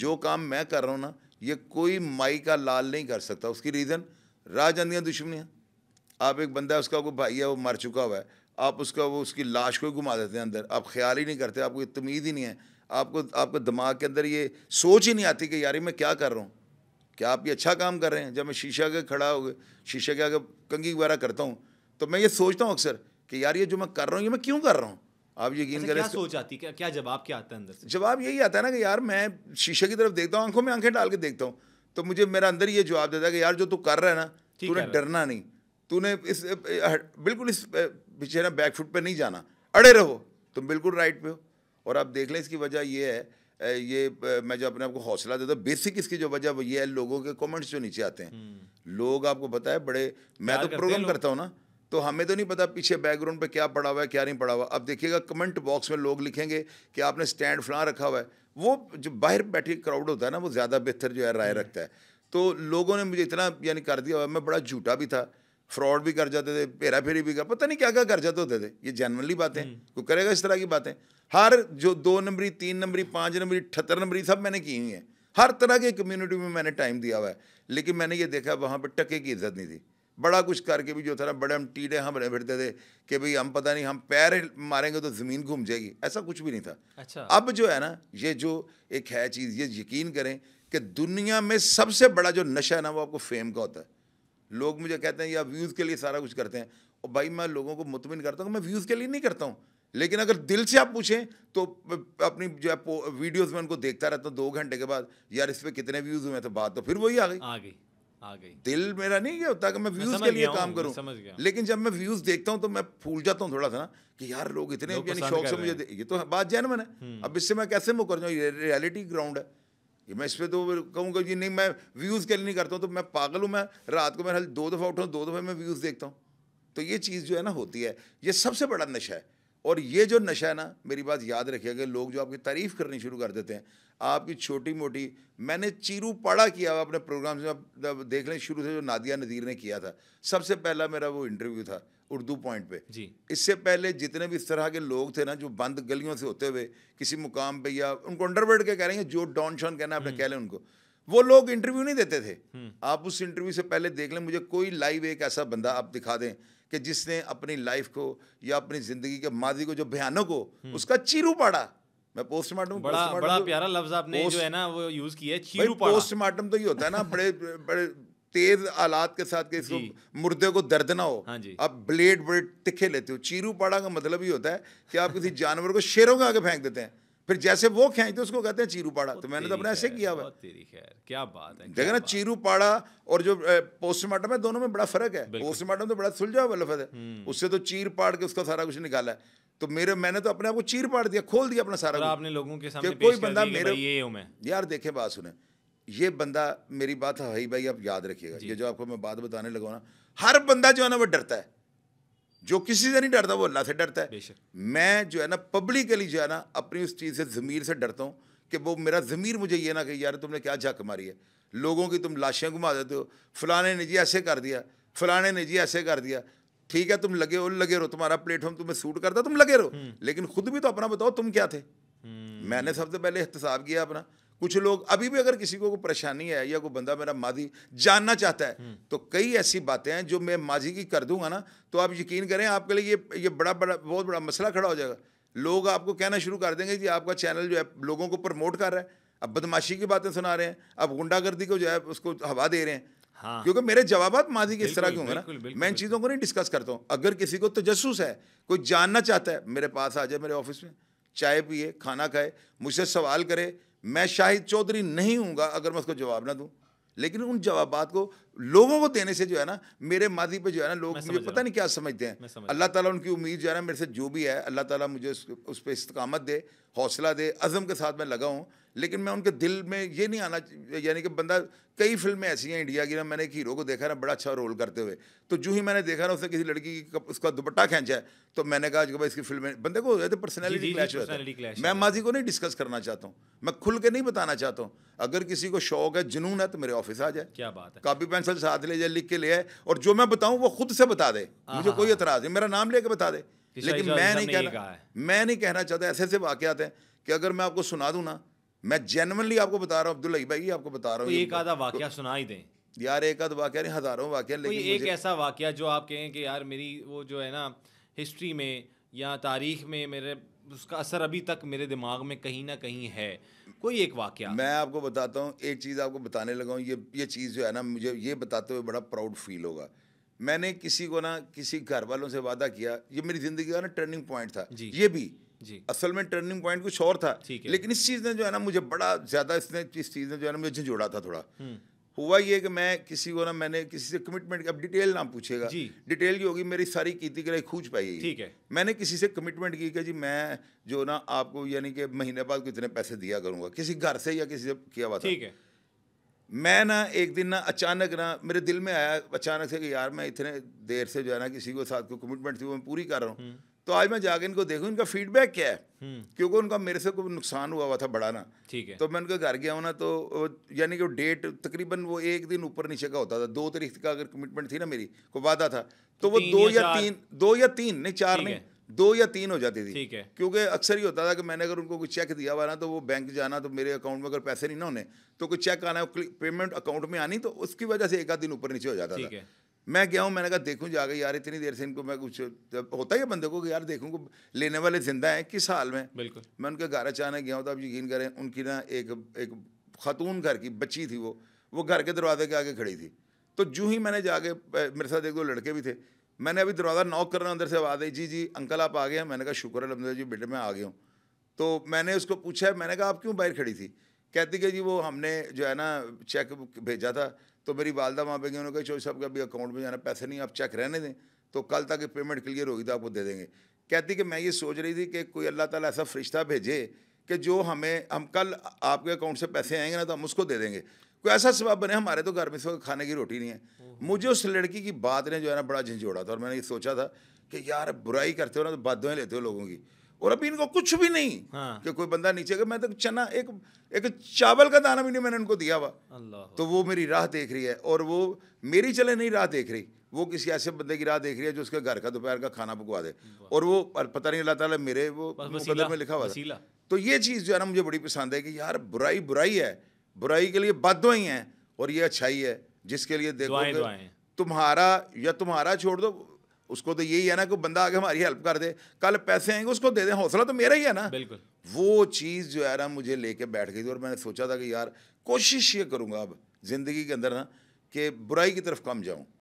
जो काम मैं कर रहा हूँ ना ये कोई माई का लाल नहीं कर सकता उसकी रीज़न रह जाती दुश्मनियाँ आप एक बंदा है उसका कोई भाई है वो मर चुका हुआ है आप उसका वो उसकी लाश को ही घुमा देते हैं अंदर आप ख्याल ही नहीं करते आपको तमीज़ ही नहीं है आपको आपके दिमाग के अंदर ये सोच ही नहीं आती कि यार मैं क्या कर रहा हूँ क्या आप ये अच्छा काम कर रहे हैं जब मैं शीशा के खड़ा हो गए शीशे के आगे कंगी वगैरह करता हूँ तो मैं ये सोचता हूँ अक्सर कि यार ये जो मैं कर रहा हूँ ये मैं क्यों कर रहा हूँ आप यकीन अच्छा, करें क्या सोच आती क्या क्या जवाब क्या आता है अंदर से जवाब यही आता है ना कि यार मैं शीशे की तरफ देखता हूँ आंखों में आंखें डाल के देखता हूँ तो मुझे मेरा अंदर ये जवाब देता है कि यार जो तू कर रहा है ना तूने डरना नहीं तूने इस बिल्कुल इस पीछे ना बैकफुट पर नहीं जाना अड़े रहो तुम बिल्कुल राइट पे हो और आप देख लें इसकी वजह ये है ये मैं जो अपने आपको हौसला देता हूँ बेसिक इसकी जो वजह वो ये है लोगों के कमेंट्स जो नीचे आते हैं हम्म। लोग आपको पता है बड़े मैं तो प्रोग्राम करता हूँ ना तो हमें तो नहीं पता पीछे बैकग्राउंड पे क्या पड़ा हुआ है क्या नहीं पड़ा हुआ अब देखिएगा कमेंट बॉक्स में लोग लिखेंगे कि आपने स्टैंड फ्लां रखा हुआ है वो जो बाहर बैठे क्राउड होता है ना वो ज़्यादा बेहतर जो है राय हम्म। रखता है तो लोगों ने मुझे इतना यानी कर दिया हुआ मैं बड़ा झूठा भी था फ्रॉड भी कर जाते थे पेरा फेरी भी कर पता नहीं क्या क्या कर जाते होते थे ये जनरली बातें हम्म। कोई करेगा इस तरह की बातें हर जो दो नंबरी तीन नंबरी पाँच नंबरी अठहत्तर नंबरी सब मैंने की हुई हैं हर तरह के कम्युनिटी में मैंने टाइम दिया हुआ है लेकिन मैंने ये देखा वहाँ पर टके की इज्जत नहीं थी बड़ा कुछ करके भी जो था ना बड़े हम टीटे हम रहे फिरते थे कि भाई हम पता नहीं हम पैर मारेंगे तो ज़मीन घूम जाएगी ऐसा कुछ भी नहीं था अच्छा अब जो है ना ये जो एक है चीज़ ये यकीन करें कि दुनिया में सबसे बड़ा जो नशा है ना वो आपको फेम का होता है लोग मुझे कहते हैं या व्यूज़ के लिए सारा कुछ करते हैं और भाई मैं लोगों को मुतमिन करता हूँ मैं व्यूज़ के लिए नहीं करता हूँ लेकिन अगर दिल से आप पूछें तो अपनी जो है वीडियोस में उनको देखता रहता हूँ दो घंटे के बाद यार इस पर कितने व्यूज़ हुए तो बात तो फिर वही आ गई आ गई आ गई दिल मेरा नहीं गया होता कि मैं व्यूज के लिए काम करूँ समझ गया लेकिन जब मैं व्यूज देखता हूँ तो मैं फूल जाता हूँ थोड़ा सा ना कि यार लोग इतने यानी शौक से मुझे ये तो बात जैन मैंने हम्म। अब इससे मैं कैसे मुकर जाऊँ ये रियलिटी ग्राउंड है ये मैं इस पर तो कहूँगा जी नहीं मैं व्यूज़ के लिए नहीं करता हूँ तो मैं पागल हूँ मैं रात को मैं दो दफ़ा उठाऊँ दो दफ़ा मैं व्यूज़ देखता हूँ तो ये चीज़ जो है ना होती है ये सबसे बड़ा नशा है और ये जो नशा है ना मेरी बात याद रखिएगा लोग जो आपकी तारीफ़ करनी शुरू कर देते हैं आपकी छोटी मोटी मैंने चीरू पाड़ा किया हुआ अपने प्रोग्राम से आप देख लें शुरू से जो नादिया नदीर ने किया था सबसे पहला मेरा वो इंटरव्यू था उर्दू पॉइंट पे जी इससे पहले जितने भी इस तरह के लोग थे ना जो बंद गलियों से होते हुए किसी मुकाम पे या उनको अंडरवर्ड के कह रहे हैं जो डॉन शॉन कहना है आपने हम्म। कह लें उनको वो लोग इंटरव्यू नहीं देते थे हम्म। आप उस इंटरव्यू से पहले देख लें मुझे कोई लाइव एक ऐसा बंदा आप दिखा दें कि जिसने अपनी लाइफ को या अपनी जिंदगी के माजी को जो भयानक हो हम्म। उसका चीरू पाड़ा मैं पोस्टमार्टम बड़ा पोस्ट बड़ा तो- प्यारा लफ्ज आपने जो है ना वो यूज किया है चीरू पाड़ा पोस्टमार्टम तो ये होता है ना बड़े बड़े तेज आलात के साथ के मुर्दे को दर्द ना हो हाँ जी। आप ब्लेड बड़े तिखे लेते हो चीरू पाड़ा का मतलब ये होता है कि आप किसी जानवर को शेरों के आगे फेंक देते हैं फिर जैसे वो खेचते उसको कहते हैं चीरूपाड़ा तो मैंने तो अपने ऐसे किया हुआ तेरी खैर क्या बात है देखा ना चीरूपाड़ा और जो पोस्टमार्टम है दोनों में बड़ा फर्क है पोस्टमार्टम तो बड़ा सुलझा हुआ लफज है हम्म। उससे तो चीर पाड़ के उसका सारा कुछ निकाला है तो मेरे मैंने तो अपने आप को चीर पाड़ दिया खोल दिया अपना सारा आपने लोगों के सामने कोई बंदा मेरे ये यार देखे बात सुने ये बंदा मेरी बात हई भाई आप याद रखिएगा ये जो आपको मैं बात बताने लगा ना हर बंदा जो है ना वो डरता है जो किसी से नहीं डरता वो अल्लाह से डरता है मैं जो है ना पब्लिकली जो है ना अपनी उस चीज़ से ज़मीर से डरता हूँ कि वो मेरा ज़मीर मुझे ये ना कही यार तुमने क्या झक मारी है लोगों की तुम लाशें घुमा देते हो फलाने ने जी ऐसे कर दिया फलाने ने जी ऐसे कर दिया ठीक है तुम लगे हो लगे रहो तुम्हारा प्लेटफॉर्म तुम्हें सूट करता तुम लगे रहो हम्म। लेकिन खुद भी तो अपना बताओ तुम क्या थे हम्म। मैंने सबसे पहले एहतसाब किया अपना कुछ लोग अभी भी अगर किसी को कोई परेशानी है या कोई बंदा मेरा माजी जानना चाहता है हम्म। तो कई ऐसी बातें हैं जो मैं माजी की कर दूंगा ना तो आप यकीन करें आपके लिए ये ये बड़ा बड़ा बहुत बड़ा मसला खड़ा हो जाएगा लोग आपको कहना शुरू कर देंगे कि आपका चैनल जो है लोगों को प्रमोट कर रहा है अब बदमाशी की बातें सुना रहे हैं अब गुंडागर्दी को जो है उसको हवा दे रहे हैं हाँ। क्योंकि मेरे जवाब माजी के इस तरह के होंगे ना मैं इन चीज़ों को नहीं डिस्कस करता हूँ अगर किसी को तजस्स है कोई जानना चाहता है मेरे पास आ जाए मेरे ऑफिस में चाय पिए खाना खाए मुझसे सवाल करे मैं शाहिद चौधरी नहीं हूँ अगर मैं उसको जवाब ना दूँ लेकिन उन जवाब को लोगों को देने से जो है ना मेरे माजी पे जो है ना लोग मुझे पता नहीं क्या समझते हैं अल्लाह ताला उनकी उम्मीद जो है ना मेरे से जो भी है अल्लाह ताला मुझे उस, उस पर इस्तकामत दे हौसला दे अज़म के साथ मैं लगा हूँ लेकिन मैं उनके दिल में ये नहीं आना यानी कि बंदा कई फिल्में ऐसी हैं इंडिया की ना मैंने एक हीरो को देखा ना बड़ा अच्छा रोल करते हुए तो जो ही मैंने देखा ना उसने किसी लड़की की उसका दुपट्टा खींचा है तो मैंने कहा कि भाई इसकी फिल्में बंदे को हो जाते पर्सनैलिटी क्लैश हो जाता मैं माजी को नहीं डिस्कस करना चाहता हूँ मैं खुल के नहीं बताना चाहता हूँ अगर किसी को शौक है जुनून है तो मेरे ऑफिस आ जाए क्या बात है कापी पेंसिल साथ ले जाए लिख के ले आए और जो मैं बताऊँ वो खुद से बता दे मुझे कोई एतराज़ नहीं मेरा नाम लेके बता दे लेकिन मैं नहीं कहना मैं नहीं कहना चाहता ऐसे ऐसे वाक़ हैं कि अगर मैं आपको सुना दूँ ना मैं जेनवनली आपको बता रहा हूँ अब्दुल भाई आपको बता रहा हूँ एक आधा वाक्य सुना ही दें यार एक आध वाक्य नहीं हजारों वाक्य लेकिन एक ऐसा वाक्य जो आप कहें कि यार मेरी वो जो है ना हिस्ट्री में या तारीख में मेरे उसका असर अभी तक मेरे दिमाग में कहीं ना कहीं है कोई एक वाक्य मैं आपको बताता हूँ एक चीज़ आपको बताने लगा हूँ ये ये चीज़ जो है ना मुझे ये बताते हुए बड़ा प्राउड फील होगा मैंने किसी को ना किसी घर वालों से वादा किया ये मेरी ज़िंदगी का ना टर्निंग पॉइंट था ये भी असल में टर्निंग पॉइंट कुछ और था लेकिन इस चीज़ ने जो है ना मुझे बड़ा ज़्यादा इसने इस चीज़ ने जो है ना मुझे जोड़ा था थोड़ा हम्म। हुआ ये कि मैं किसी को ना मैंने किसी से कमिटमेंट अब डिटेल ना पूछेगा डिटेल की होगी मेरी सारी कीती कराई खूज पाई ठीक है मैंने किसी से कमिटमेंट की कि जी मैं जो ना आपको यानी कि महीने बाद कितने पैसे दिया करूंगा किसी घर से या किसी से किया हुआ था ठीक है मैं ना एक दिन ना अचानक ना मेरे दिल में आया अचानक से कि यार मैं इतने देर से जो है ना किसी को साथ को कमिटमेंट थी वो मैं पूरी कर रहा हूँ हम्म। तो आज मैं जाके इनको देखूँ इनका फीडबैक क्या है हम्म। क्योंकि उनका मेरे से कोई नुकसान हुआ हुआ था बड़ा ना ठीक है तो मैं उनके घर गया हूँ ना तो यानी कि वो डेट तकरीबन वो एक दिन ऊपर नीचे का होता था दो तारीख का अगर कमिटमेंट थी ना मेरी को वादा था तो, तो वो दो या तीन दो या तीन नहीं चार नहीं दो या तीन हो जाती थी ठीक है क्योंकि अक्सर ही होता था कि मैंने अगर उनको कोई चेक दिया हुआ ना तो वो बैंक जाना तो मेरे अकाउंट में अगर पैसे नहीं ना होने तो कोई चेक आना पेमेंट अकाउंट में आनी तो उसकी वजह से एक आध दिन ऊपर नीचे हो जाता था मैं गया हूँ मैंने कहा देखूँ जाकर यार इतनी देर से इनको मैं कुछ होता ही है बंदे को कि यार देखूँ को लेने वाले जिंदा हैं किस हाल में बिल्कुल मैं उनके घर अचानक गया हूँ तो आप यकीन करें उनकी ना एक एक खातून घर की बच्ची थी वो वो घर के दरवाजे के आगे खड़ी थी तो जूँ ही मैंने जाके मेरे साथ एक दो लड़के भी थे मैंने अभी दरवाज़ा नॉक कर रहा अंदर से आवाज़ आई जी जी अंकल आप आ गए हैं मैंने कहा शुक्र अलहमद जी बेटे मैं आ गया हूँ तो मैंने उसको पूछा मैंने कहा आप क्यों बाहर खड़ी थी कहती कि जी वो हमने जो है ना चेक भेजा था तो मेरी वालदा वहाँ पे गई उन्होंने कहा चौधरी साहब का अभी अकाउंट में जाना पैसे नहीं आप चेक रहने दें तो कल तक पेमेंट क्लियर होगी तो आपको दे देंगे कहती कि मैं ये सोच रही थी कि कोई अल्लाह ताला ऐसा फरिश्ता भेजे कि जो हमें हम कल आपके अकाउंट से पैसे आएंगे ना तो हम उसको दे देंगे कोई ऐसा सबब बने हमारे तो घर में इस खाने की रोटी नहीं है मुझे उस लड़की की बात ने जो है ना बड़ा झंझोड़ा था और मैंने ये सोचा था कि यार बुराई करते हो ना तो बादुएं लेते हो लोगों की और अभी इनको कुछ भी नहीं हाँ। कि कोई बंदा नीचे मैं तो चना एक एक चावल का दाना भी नहीं मैंने उनको दिया हुआ तो वो मेरी राह देख रही है और वो मेरी चले नहीं राह देख रही वो किसी ऐसे बंदे की राह देख रही है जो उसके घर का दोपहर का खाना पकवा दे और वो पता नहीं अल्लाह ताला मेरे वो में लिखा हुआ तो ये चीज़ जो है ना मुझे बड़ी पसंद है कि यार बुराई बुराई है बुराई के लिए बादो ही हैं और ये अच्छाई है जिसके लिए देखो दुआएं, दुआएं। तुम्हारा या तुम्हारा छोड़ दो उसको तो यही है ना कि बंदा आगे हमारी हेल्प कर दे कल पैसे आएंगे उसको दे दें हौसला तो मेरा ही है ना बिल्कुल वो चीज़ जो है ना मुझे लेके बैठ गई थी और मैंने सोचा था कि यार कोशिश ये करूँगा अब ज़िंदगी के अंदर ना कि बुराई की तरफ कम जाऊँ